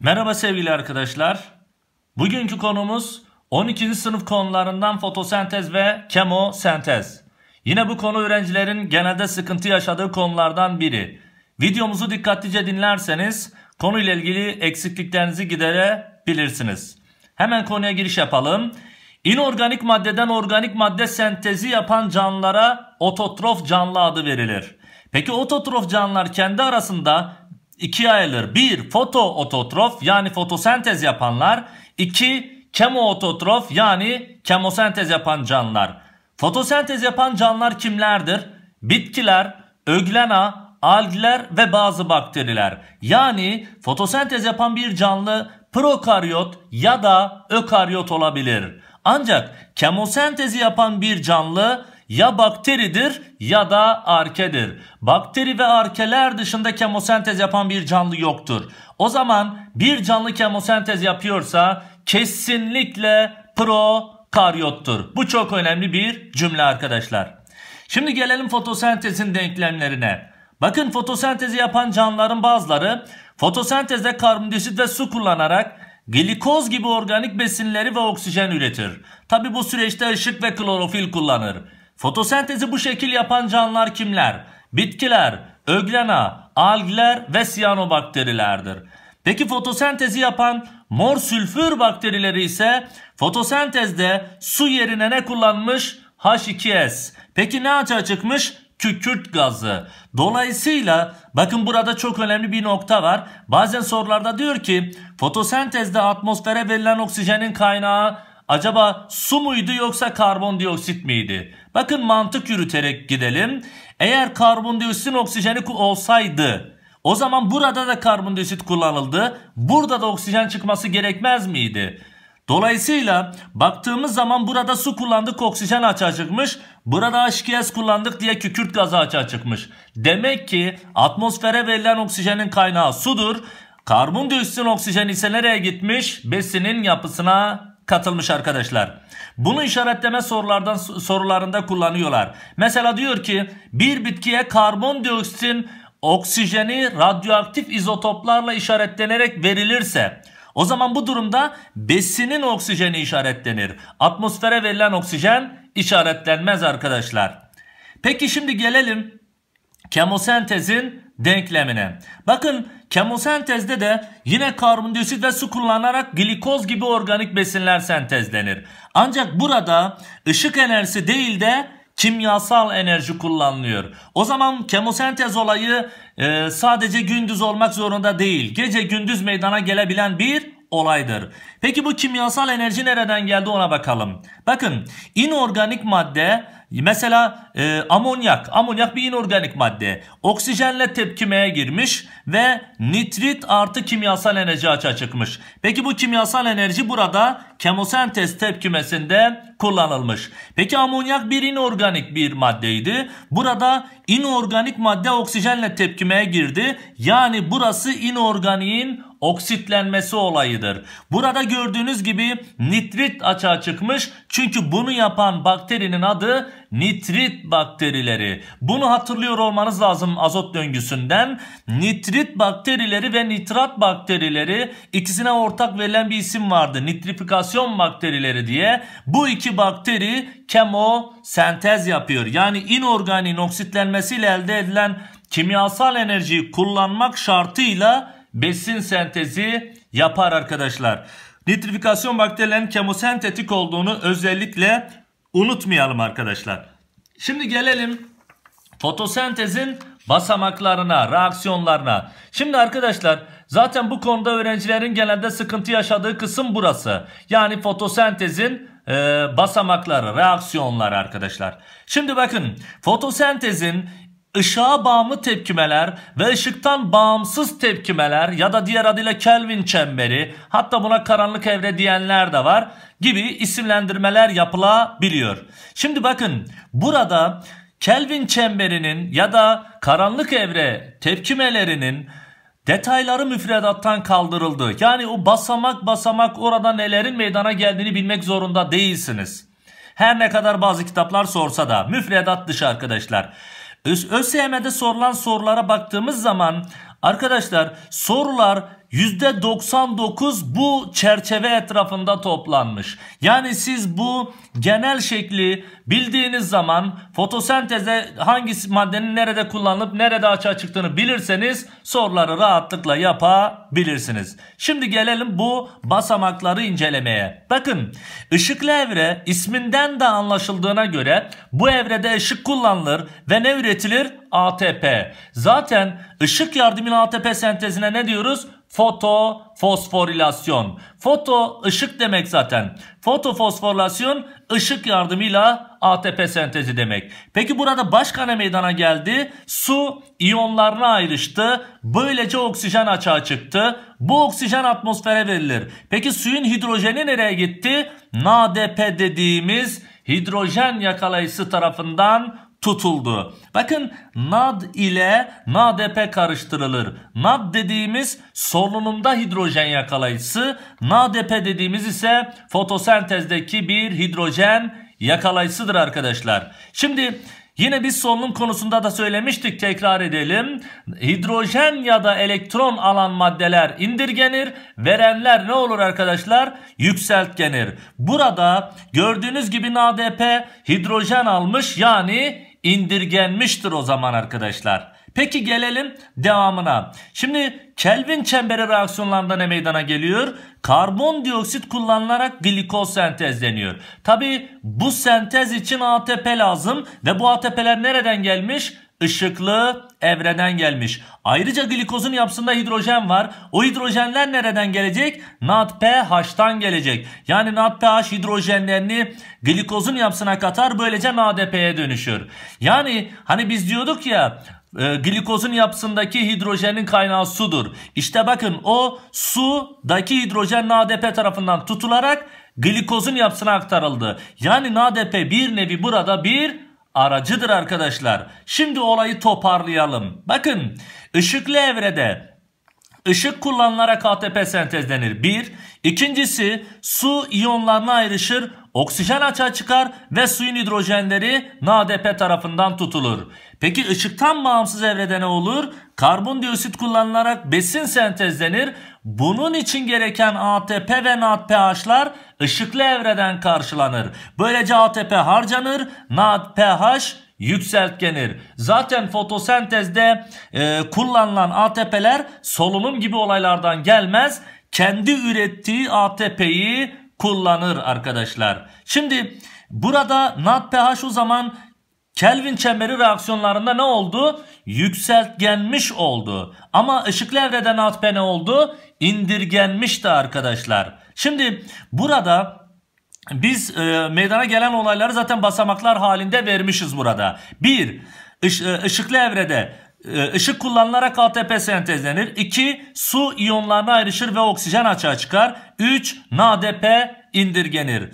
Merhaba sevgili arkadaşlar. Bugünkü konumuz 12. sınıf konularından fotosentez ve kemosentez. Yine bu konu öğrencilerin genelde sıkıntı yaşadığı konulardan biri. Videomuzu dikkatlice dinlerseniz konuyla ilgili eksikliklerinizi giderebilirsiniz. Hemen konuya giriş yapalım. İnorganik maddeden organik madde sentezi yapan canlılara ototrof canlı adı verilir. Peki ototrof canlılar kendi arasında ikiye ayılır. 1. Foto ototrof yani fotosentez yapanlar. 2. Kemoototrof yani kemosentez yapan canlılar. Fotosentez yapan canlılar kimlerdir? Bitkiler, öglena, algler ve bazı bakteriler. Yani fotosentez yapan bir canlı prokaryot ya da ökaryot olabilir. Ancak kemosentezi yapan bir canlı ya bakteridir ya da arkedir. Bakteri ve arkeler dışında kemosentez yapan bir canlı yoktur. O zaman bir canlı kemosentez yapıyorsa kesinlikle prokaryottur. Bu çok önemli bir cümle arkadaşlar. Şimdi gelelim fotosentezin denklemlerine. Bakın fotosentezi yapan canlıların bazıları fotosentezde karbondioksit ve su kullanarak glikoz gibi organik besinleri ve oksijen üretir. Tabi bu süreçte ışık ve klorofil kullanır. Fotosentezi bu şekil yapan canlılar kimler? Bitkiler, öglena, algler ve siyanobakterilerdir. Peki fotosentezi yapan mor sülfür bakterileri ise fotosentezde su yerine ne kullanmış? H2S. Peki ne açığa çıkmış? kükürt gazı. Dolayısıyla bakın burada çok önemli bir nokta var. Bazen sorularda diyor ki fotosentezde atmosfere verilen oksijenin kaynağı Acaba su muydu yoksa karbondioksit miydi? Bakın mantık yürüterek gidelim. Eğer karbondioksitin oksijeni olsaydı o zaman burada da karbondioksit kullanıldı. Burada da oksijen çıkması gerekmez miydi? Dolayısıyla baktığımız zaman burada su kullandık oksijen açığa çıkmış. Burada H2S kullandık diye kükürt gazı açığa çıkmış. Demek ki atmosfere verilen oksijenin kaynağı sudur. Karbondioksitin oksijeni ise nereye gitmiş? Besinin yapısına katılmış arkadaşlar. Bunu işaretleme sorulardan sorularında kullanıyorlar. Mesela diyor ki bir bitkiye karbondioksitin oksijeni radyoaktif izotoplarla işaretlenerek verilirse o zaman bu durumda besinin oksijeni işaretlenir. Atmosfere verilen oksijen işaretlenmez arkadaşlar. Peki şimdi gelelim kemosentezin denklemine. Bakın Kemosentezde de yine karbondioksit ve su kullanarak glikoz gibi organik besinler sentezlenir. Ancak burada ışık enerjisi değil de kimyasal enerji kullanılıyor. O zaman kemosentez olayı e, sadece gündüz olmak zorunda değil. Gece gündüz meydana gelebilen bir olaydır. Peki bu kimyasal enerji nereden geldi ona bakalım. Bakın inorganik madde Mesela e, amonyak. Amonyak bir inorganik madde. Oksijenle tepkimeye girmiş ve nitrit artı kimyasal enerji açığa çıkmış. Peki bu kimyasal enerji burada kemosentez tepkimesinde kullanılmış. Peki amonyak bir inorganik bir maddeydi. Burada inorganik madde oksijenle tepkimeye girdi. Yani burası inorganiğin oksitlenmesi olayıdır. Burada gördüğünüz gibi nitrit açığa çıkmış. Çünkü bunu yapan bakterinin adı nitrit bakterileri. Bunu hatırlıyor olmanız lazım azot döngüsünden. Nitrit bakterileri ve nitrat bakterileri ikisine ortak verilen bir isim vardı. Nitrifikasyon bakterileri diye. Bu iki bakteri kemosentez yapıyor. Yani inorganin oksitlenmesiyle elde edilen kimyasal enerjiyi kullanmak şartıyla besin sentezi yapar arkadaşlar. Nitrifikasyon bakterilerinin kemosentetik olduğunu özellikle unutmayalım arkadaşlar. Şimdi gelelim fotosentezin basamaklarına, reaksiyonlarına. Şimdi arkadaşlar zaten bu konuda öğrencilerin genelde sıkıntı yaşadığı kısım burası. Yani fotosentezin e, basamakları, reaksiyonları arkadaşlar. Şimdi bakın fotosentezin ışığa bağımlı tepkimeler ve ışıktan bağımsız tepkimeler ya da diğer adıyla Kelvin çemberi hatta buna karanlık evre diyenler de var gibi isimlendirmeler yapılabiliyor. Şimdi bakın burada Kelvin çemberinin ya da karanlık evre tepkimelerinin detayları müfredattan kaldırıldı. Yani o basamak basamak orada nelerin meydana geldiğini bilmek zorunda değilsiniz. Her ne kadar bazı kitaplar sorsa da müfredat dışı arkadaşlar. ÖSYM'de sorulan sorulara baktığımız zaman arkadaşlar sorular %99 bu çerçeve etrafında toplanmış. Yani siz bu genel şekli bildiğiniz zaman fotosenteze hangi maddenin nerede kullanılıp nerede açığa çıktığını bilirseniz soruları rahatlıkla yapabilirsiniz. Şimdi gelelim bu basamakları incelemeye. Bakın ışıklı evre isminden de anlaşıldığına göre bu evrede ışık kullanılır ve ne üretilir? ATP. Zaten ışık yardımıyla ATP sentezine ne diyoruz? Foto fosforilasyon. Foto ışık demek zaten. Foto fosforilasyon ışık yardımıyla ATP sentezi demek. Peki burada başka ne meydana geldi? Su iyonlarına ayrıştı. Böylece oksijen açığa çıktı. Bu oksijen atmosfere verilir. Peki suyun hidrojeni nereye gitti? NADP dediğimiz hidrojen yakalayıcısı tarafından tutuldu. Bakın nad ile NADP karıştırılır. Nad dediğimiz solunumda hidrojen yakalayıcısı, NADP dediğimiz ise fotosentezdeki bir hidrojen yakalayıcısıdır arkadaşlar. Şimdi Yine biz solunum konusunda da söylemiştik tekrar edelim. Hidrojen ya da elektron alan maddeler indirgenir. Verenler ne olur arkadaşlar? Yükseltgenir. Burada gördüğünüz gibi NADP hidrojen almış yani indirgenmiştir o zaman arkadaşlar. Peki gelelim devamına. Şimdi Kelvin çemberi reaksiyonlarında ne meydana geliyor? Karbondioksit kullanılarak glikoz sentezleniyor. Tabi bu sentez için ATP lazım ve bu ATP'ler nereden gelmiş? Işıklı evreden gelmiş. Ayrıca glikozun yapısında hidrojen var. O hidrojenler nereden gelecek? NADPH'tan gelecek. Yani NADPH hidrojenlerini glikozun yapısına katar böylece NADP'ye dönüşür. Yani hani biz diyorduk ya e, glikozun yapısındaki hidrojenin kaynağı sudur. İşte bakın o sudaki hidrojen NADP tarafından tutularak glikozun yapısına aktarıldı. Yani NADP bir nevi burada bir aracıdır arkadaşlar. Şimdi olayı toparlayalım. Bakın ışıklı evrede ışık kullanılarak ATP sentezlenir. Bir. İkincisi su iyonlarına ayrışır. Oksijen açığa çıkar ve suyun hidrojenleri NADP tarafından tutulur. Peki ışıktan bağımsız evrede ne olur? Karbondioksit kullanılarak besin sentezlenir. Bunun için gereken ATP ve NADPH'lar ışıklı evreden karşılanır. Böylece ATP harcanır, NADPH yükseltgenir. Zaten fotosentezde e, kullanılan ATP'ler solunum gibi olaylardan gelmez. Kendi ürettiği ATP'yi kullanır arkadaşlar. Şimdi burada NADPH o zaman Kelvin çemberi reaksiyonlarında ne oldu? Yükseltgenmiş oldu. Ama ışıklı evrede NADP ne oldu? İndirgenmişti arkadaşlar. Şimdi burada biz e, meydana gelen olayları zaten basamaklar halinde vermişiz burada. Bir Iş, e, ışıklı evrede Işık ee, kullanılarak ATP sentezlenir. 2. Su iyonlarına ayrışır ve oksijen açığa çıkar. 3. NADP indirgenir.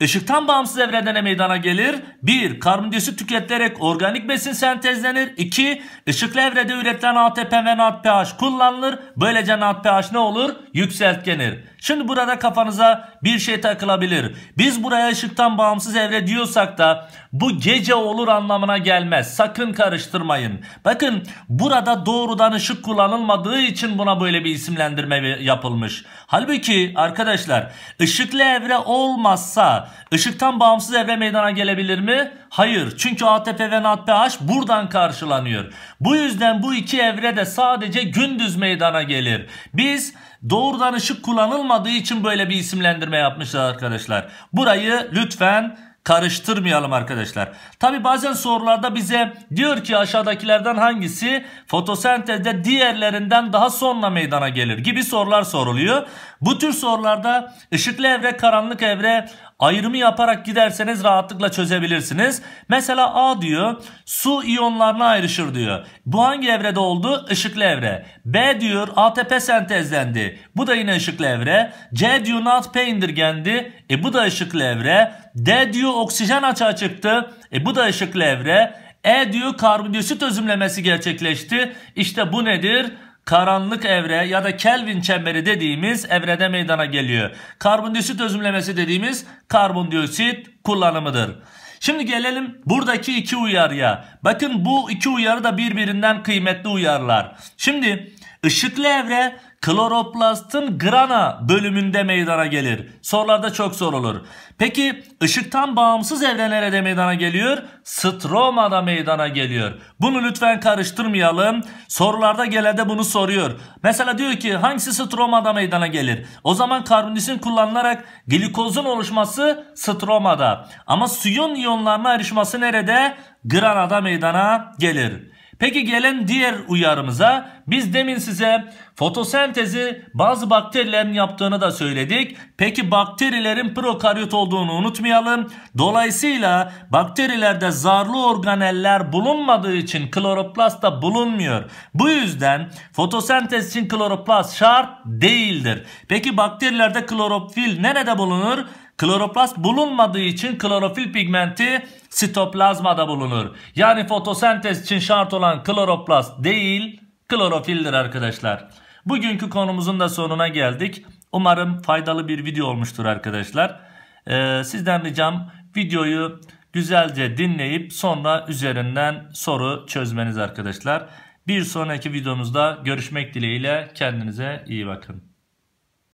Işıktan bağımsız evrede ne meydana gelir? 1. Karbondioksit tüketilerek organik besin sentezlenir. 2. Işıklı evrede üretilen ATP ve NADPH kullanılır. Böylece NADPH ne olur? Yükseltgenir. Şimdi burada kafanıza bir şey takılabilir. Biz buraya ışıktan bağımsız evre diyorsak da bu gece olur anlamına gelmez. Sakın karıştırmayın. Bakın burada doğrudan ışık kullanılmadığı için buna böyle bir isimlendirme yapılmış. Halbuki arkadaşlar ışıklı evre olmazsa ışıktan bağımsız evre meydana gelebilir mi? Hayır. Çünkü ATP ve NADPH buradan karşılanıyor. Bu yüzden bu iki evre de sadece gündüz meydana gelir. Biz doğrudan ışık kullanılmadığı için böyle bir isimlendirme yapmışlar arkadaşlar. Burayı lütfen karıştırmayalım arkadaşlar. Tabi bazen sorularda bize diyor ki aşağıdakilerden hangisi fotosentezde diğerlerinden daha sonra meydana gelir gibi sorular soruluyor. Bu tür sorularda ışıklı evre, karanlık evre, ayrımı yaparak giderseniz rahatlıkla çözebilirsiniz. Mesela A diyor su iyonlarına ayrışır diyor. Bu hangi evrede oldu? Işıklı evre. B diyor ATP sentezlendi. Bu da yine ışıklı evre. C diyor NADP indirgendi. E bu da ışıklı evre. D diyor oksijen açığa çıktı. E bu da ışıklı evre. E diyor karbondioksit özümlemesi gerçekleşti. İşte bu nedir? karanlık evre ya da Kelvin çemberi dediğimiz evrede meydana geliyor. Karbondioksit özümlemesi dediğimiz karbondioksit kullanımıdır. Şimdi gelelim buradaki iki uyarıya. Bakın bu iki uyarı da birbirinden kıymetli uyarılar. Şimdi ışıklı evre kloroplastın grana bölümünde meydana gelir. Sorularda çok zor olur. Peki ışıktan bağımsız evre nerede meydana geliyor? Stromada meydana geliyor. Bunu lütfen karıştırmayalım. Sorularda gelede bunu soruyor. Mesela diyor ki hangisi stromada meydana gelir? O zaman karbondioksit kullanılarak glikozun oluşması stromada. Ama suyun iyonlarına erişmesi nerede? Granada meydana gelir. Peki gelen diğer uyarımıza biz demin size fotosentezi bazı bakterilerin yaptığını da söyledik. Peki bakterilerin prokaryot olduğunu unutmayalım. Dolayısıyla bakterilerde zarlı organeller bulunmadığı için kloroplast da bulunmuyor. Bu yüzden fotosentez için kloroplast şart değildir. Peki bakterilerde klorofil nerede bulunur? Kloroplast bulunmadığı için klorofil pigmenti sitoplazmada bulunur. Yani fotosentez için şart olan kloroplast değil klorofildir arkadaşlar. Bugünkü konumuzun da sonuna geldik. Umarım faydalı bir video olmuştur arkadaşlar. Ee, sizden ricam videoyu güzelce dinleyip sonra üzerinden soru çözmeniz arkadaşlar. Bir sonraki videomuzda görüşmek dileğiyle kendinize iyi bakın.